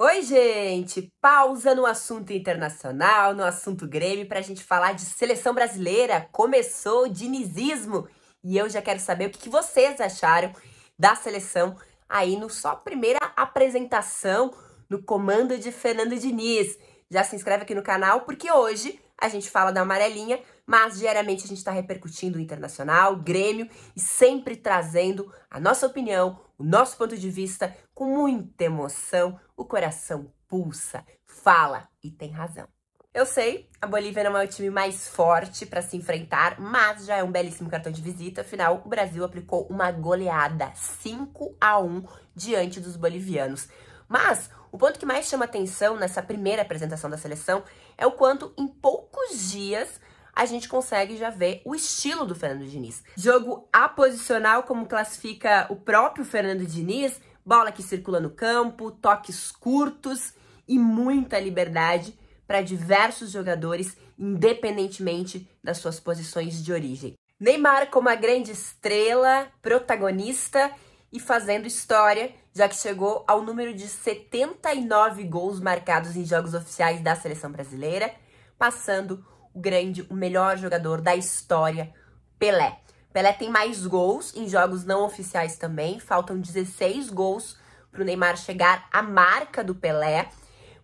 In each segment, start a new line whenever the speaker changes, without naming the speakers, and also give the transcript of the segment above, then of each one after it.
Oi, gente! Pausa no assunto internacional, no assunto Grêmio, para a gente falar de seleção brasileira. Começou o dinizismo e eu já quero saber o que vocês acharam da seleção aí no só primeira apresentação no comando de Fernando Diniz. Já se inscreve aqui no canal porque hoje a gente fala da amarelinha, mas diariamente a gente está repercutindo o internacional, o Grêmio e sempre trazendo a nossa opinião, o nosso ponto de vista com muita emoção. O coração pulsa, fala e tem razão. Eu sei, a Bolívia não é o time mais forte para se enfrentar, mas já é um belíssimo cartão de visita. Afinal, o Brasil aplicou uma goleada 5 a 1 diante dos bolivianos. Mas o ponto que mais chama atenção nessa primeira apresentação da seleção é o quanto em poucos dias a gente consegue já ver o estilo do Fernando Diniz. Jogo aposicional, como classifica o próprio Fernando Diniz, bola que circula no campo, toques curtos e muita liberdade para diversos jogadores, independentemente das suas posições de origem. Neymar como a grande estrela, protagonista e fazendo história já que chegou ao número de 79 gols marcados em jogos oficiais da seleção brasileira, passando o grande, o melhor jogador da história, Pelé. Pelé tem mais gols em jogos não oficiais também, faltam 16 gols para o Neymar chegar à marca do Pelé,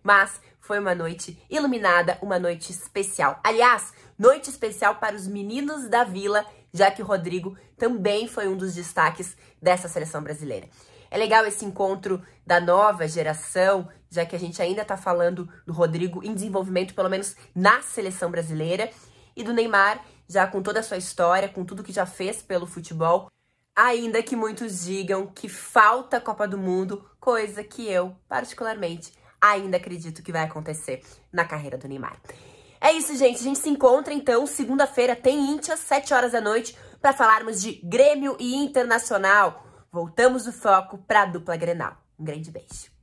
mas foi uma noite iluminada, uma noite especial. Aliás, noite especial para os meninos da vila, já que o Rodrigo também foi um dos destaques dessa seleção brasileira. É legal esse encontro da nova geração, já que a gente ainda está falando do Rodrigo em desenvolvimento, pelo menos na seleção brasileira, e do Neymar, já com toda a sua história, com tudo que já fez pelo futebol. Ainda que muitos digam que falta a Copa do Mundo, coisa que eu, particularmente, ainda acredito que vai acontecer na carreira do Neymar. É isso, gente. A gente se encontra então segunda-feira, tem Íntia, 7 horas da noite, para falarmos de Grêmio e Internacional. Voltamos o foco para a dupla Grenal. Um grande beijo.